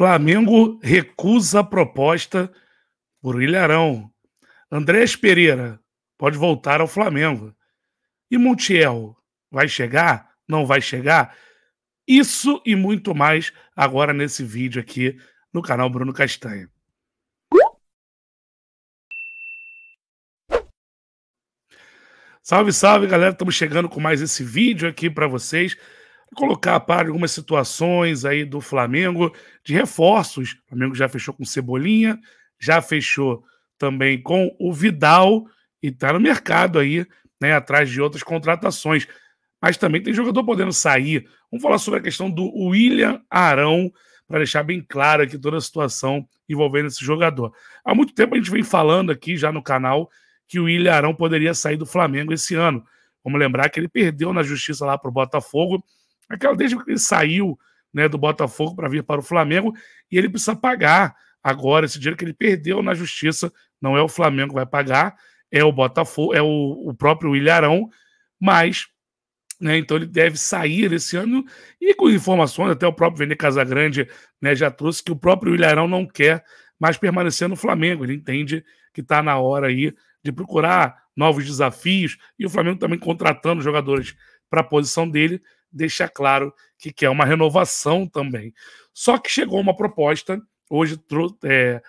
Flamengo recusa a proposta por Ilharão. Andrés Pereira pode voltar ao Flamengo. E Montiel vai chegar? Não vai chegar? Isso e muito mais agora nesse vídeo aqui no canal Bruno Castanha. Salve, salve, galera. Estamos chegando com mais esse vídeo aqui para vocês colocar a par algumas situações aí do Flamengo de reforços. O Flamengo já fechou com Cebolinha, já fechou também com o Vidal e está no mercado aí, né, atrás de outras contratações. Mas também tem jogador podendo sair. Vamos falar sobre a questão do William Arão, para deixar bem claro aqui toda a situação envolvendo esse jogador. Há muito tempo a gente vem falando aqui já no canal que o William Arão poderia sair do Flamengo esse ano. Vamos lembrar que ele perdeu na justiça lá para o Botafogo Aquela desde que ele saiu né, do Botafogo para vir para o Flamengo e ele precisa pagar agora esse dinheiro que ele perdeu na justiça. Não é o Flamengo que vai pagar, é o Botafogo, é o, o próprio Ilharão, mas né, então ele deve sair esse ano e com informações até o próprio Vene Casagrande né, já trouxe que o próprio Ilharão não quer mais permanecer no Flamengo. Ele entende que está na hora aí de procurar novos desafios e o Flamengo também contratando jogadores para a posição dele deixa claro que quer uma renovação também. Só que chegou uma proposta, hoje é,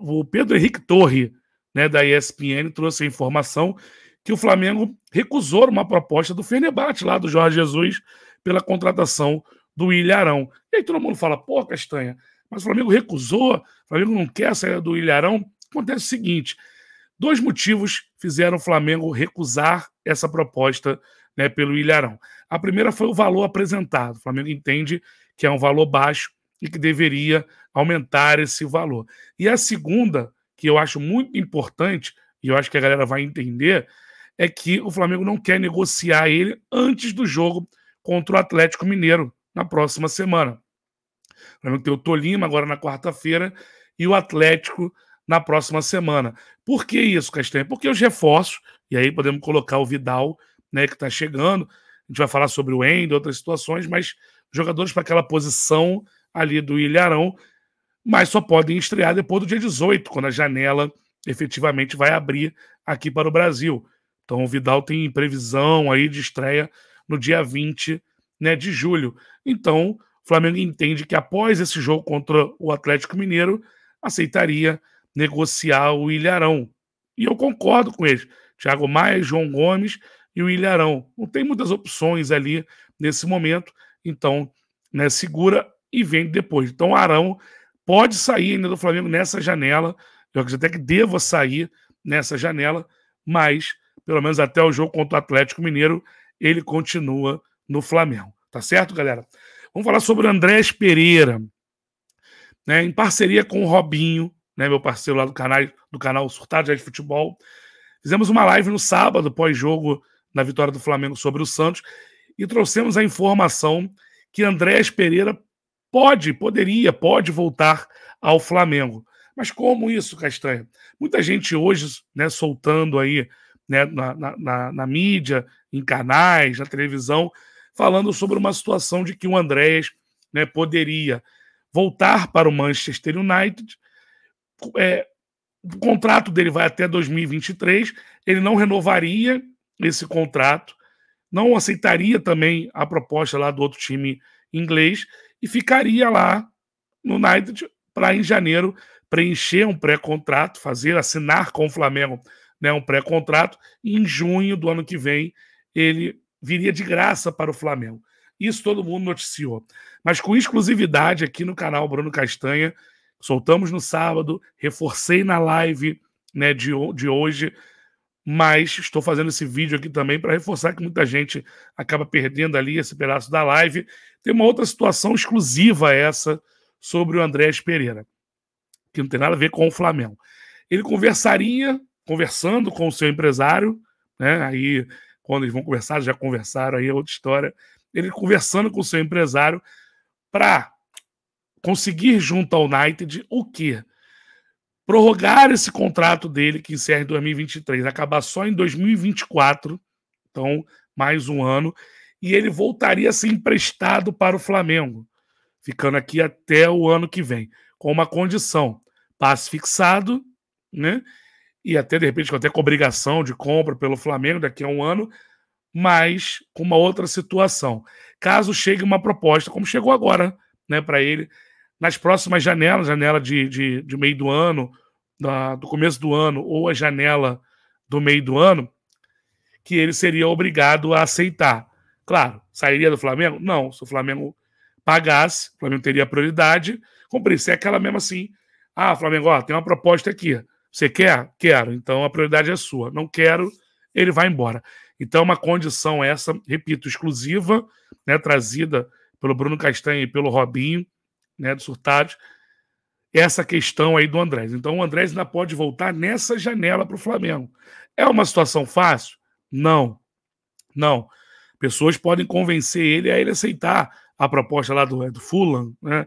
o Pedro Henrique Torre, né, da ESPN, trouxe a informação que o Flamengo recusou uma proposta do Fenerbahçe, lá do Jorge Jesus, pela contratação do Ilharão. E aí todo mundo fala, pô, Castanha, mas o Flamengo recusou, o Flamengo não quer sair do Ilharão. Acontece o seguinte, dois motivos fizeram o Flamengo recusar essa proposta né, pelo Ilharão. A primeira foi o valor apresentado. O Flamengo entende que é um valor baixo e que deveria aumentar esse valor. E a segunda, que eu acho muito importante, e eu acho que a galera vai entender, é que o Flamengo não quer negociar ele antes do jogo contra o Atlético Mineiro na próxima semana. O Flamengo tem o Tolima agora na quarta-feira e o Atlético na próxima semana. Por que isso, Castanha? Porque os reforços, e aí podemos colocar o Vidal, né, que está chegando, a gente vai falar sobre o Endo, outras situações, mas jogadores para aquela posição ali do Ilharão, mas só podem estrear depois do dia 18, quando a janela efetivamente vai abrir aqui para o Brasil. Então o Vidal tem previsão aí de estreia no dia 20 né, de julho. Então o Flamengo entende que após esse jogo contra o Atlético Mineiro, aceitaria negociar o Ilharão. E eu concordo com eles. Thiago Maia, João Gomes e o Ilharão. Não tem muitas opções ali nesse momento, então né, segura e vende depois. Então o Arão pode sair ainda do Flamengo nessa janela, eu acredito até que deva sair nessa janela, mas pelo menos até o jogo contra o Atlético Mineiro, ele continua no Flamengo. Tá certo, galera? Vamos falar sobre o Andrés Pereira, né, em parceria com o Robinho, né, meu parceiro lá do canal, do canal Surtado de Futebol. Fizemos uma live no sábado, pós-jogo na vitória do Flamengo sobre o Santos. E trouxemos a informação que Andrés Pereira pode, poderia, pode voltar ao Flamengo. Mas como isso, Castanha? Muita gente hoje, né, soltando aí né, na, na, na, mídia, em canais, na televisão, falando sobre uma situação de que o Andrés né, poderia voltar para o Manchester United. É, o contrato dele vai até 2023, ele não renovaria esse contrato. Não aceitaria também a proposta lá do outro time inglês e ficaria lá no United para em janeiro preencher um pré-contrato, fazer assinar com o Flamengo, né, um pré-contrato e em junho do ano que vem ele viria de graça para o Flamengo. Isso todo mundo noticiou. Mas com exclusividade aqui no canal Bruno Castanha, soltamos no sábado, reforcei na live né, de, de hoje mas estou fazendo esse vídeo aqui também para reforçar que muita gente acaba perdendo ali esse pedaço da live. Tem uma outra situação exclusiva essa sobre o Andrés Pereira, que não tem nada a ver com o Flamengo. Ele conversaria, conversando com o seu empresário, né? Aí quando eles vão conversar, já conversaram, aí é outra história. Ele conversando com o seu empresário para conseguir junto ao United o quê? prorrogar esse contrato dele, que encerra em 2023, acabar só em 2024, então mais um ano, e ele voltaria a ser emprestado para o Flamengo, ficando aqui até o ano que vem, com uma condição: passe fixado, né? E até de repente, até com obrigação de compra pelo Flamengo daqui a um ano, mas com uma outra situação. Caso chegue uma proposta, como chegou agora, né, para ele, nas próximas janelas, janela de, de, de meio do ano, da, do começo do ano, ou a janela do meio do ano, que ele seria obrigado a aceitar. Claro, sairia do Flamengo? Não. Se o Flamengo pagasse, o Flamengo teria prioridade, cumprisse. É aquela mesma assim. Ah, Flamengo, ó, tem uma proposta aqui. Você quer? Quero. Então a prioridade é sua. Não quero, ele vai embora. Então, é uma condição essa, repito, exclusiva, né, trazida pelo Bruno Castanho e pelo Robinho, né, dos surtados, essa questão aí do Andrés. Então o Andrés ainda pode voltar nessa janela para o Flamengo. É uma situação fácil? Não. Não. Pessoas podem convencer ele a ele aceitar a proposta lá do, é, do Fulham, né?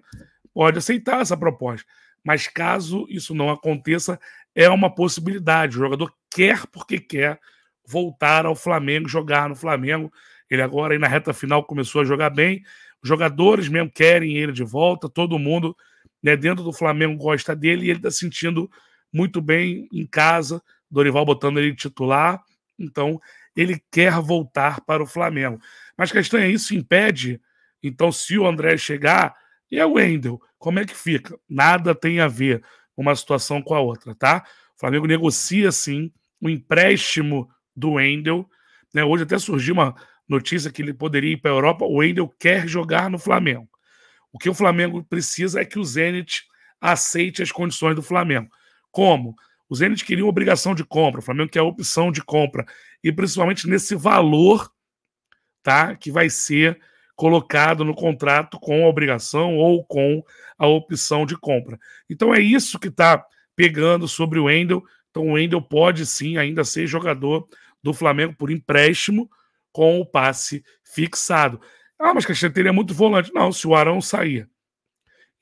Pode aceitar essa proposta. Mas caso isso não aconteça, é uma possibilidade. O jogador quer porque quer voltar ao Flamengo, jogar no Flamengo. Ele agora aí na reta final começou a jogar bem, os jogadores mesmo querem ele de volta, todo mundo né, dentro do Flamengo gosta dele e ele está sentindo muito bem em casa, Dorival botando ele titular, então ele quer voltar para o Flamengo. Mas a questão é, isso impede? Então, se o André chegar, e é o Wendel, como é que fica? Nada tem a ver uma situação com a outra, tá? O Flamengo negocia, sim, o um empréstimo do Wendel, né? Hoje até surgiu uma, notícia que ele poderia ir para a Europa, o Wendel quer jogar no Flamengo. O que o Flamengo precisa é que o Zenit aceite as condições do Flamengo. Como? O Zenit queria uma obrigação de compra, o Flamengo quer a opção de compra. E principalmente nesse valor tá, que vai ser colocado no contrato com a obrigação ou com a opção de compra. Então é isso que está pegando sobre o Wendel. Então o Wendel pode sim ainda ser jogador do Flamengo por empréstimo, com o passe fixado. Ah, mas Cristiano teria muito volante. Não, se o Arão sair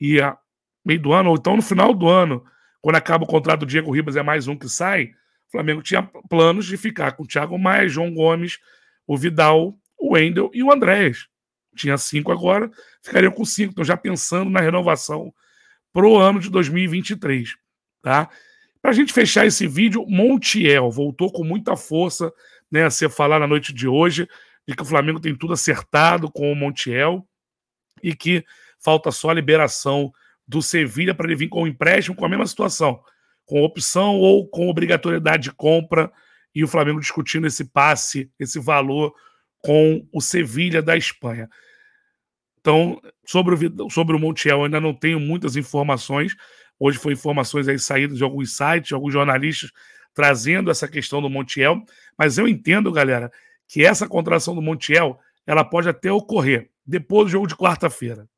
e a meio do ano, ou então no final do ano, quando acaba o contrato do Diego Ribas, é mais um que sai, o Flamengo tinha planos de ficar com o Thiago Maia, João Gomes, o Vidal, o Wendel e o Andrés. Tinha cinco agora, ficariam com cinco. Então, já pensando na renovação para o ano de 2023. Tá? Para a gente fechar esse vídeo, Montiel voltou com muita força né, a ser falar na noite de hoje, de que o Flamengo tem tudo acertado com o Montiel e que falta só a liberação do Sevilha para ele vir com o empréstimo com a mesma situação, com opção ou com obrigatoriedade de compra e o Flamengo discutindo esse passe, esse valor com o Sevilha da Espanha. Então, sobre o, sobre o Montiel, ainda não tenho muitas informações. Hoje foi informações aí saídas de alguns sites, de alguns jornalistas trazendo essa questão do Montiel, mas eu entendo, galera, que essa contração do Montiel ela pode até ocorrer depois do jogo de quarta-feira.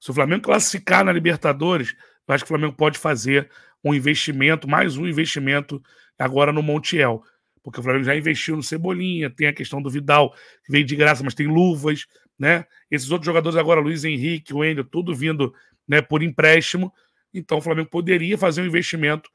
Se o Flamengo classificar na Libertadores, eu acho que o Flamengo pode fazer um investimento, mais um investimento agora no Montiel. Porque o Flamengo já investiu no Cebolinha, tem a questão do Vidal, que veio de graça, mas tem luvas, né? Esses outros jogadores agora, Luiz Henrique, o Wendel, tudo vindo né, por empréstimo. Então o Flamengo poderia fazer um investimento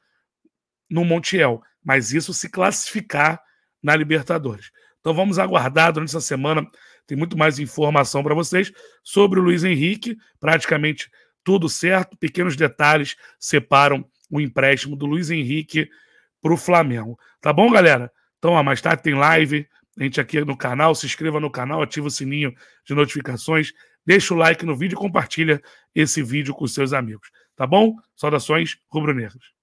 no Montiel, mas isso se classificar na Libertadores. Então vamos aguardar durante essa semana, tem muito mais informação para vocês sobre o Luiz Henrique, praticamente tudo certo, pequenos detalhes separam o empréstimo do Luiz Henrique para o Flamengo. Tá bom, galera? Então, ó, mais tarde tem live, a gente aqui no canal, se inscreva no canal, ativa o sininho de notificações, deixa o like no vídeo e compartilha esse vídeo com seus amigos. Tá bom? Saudações rubro negros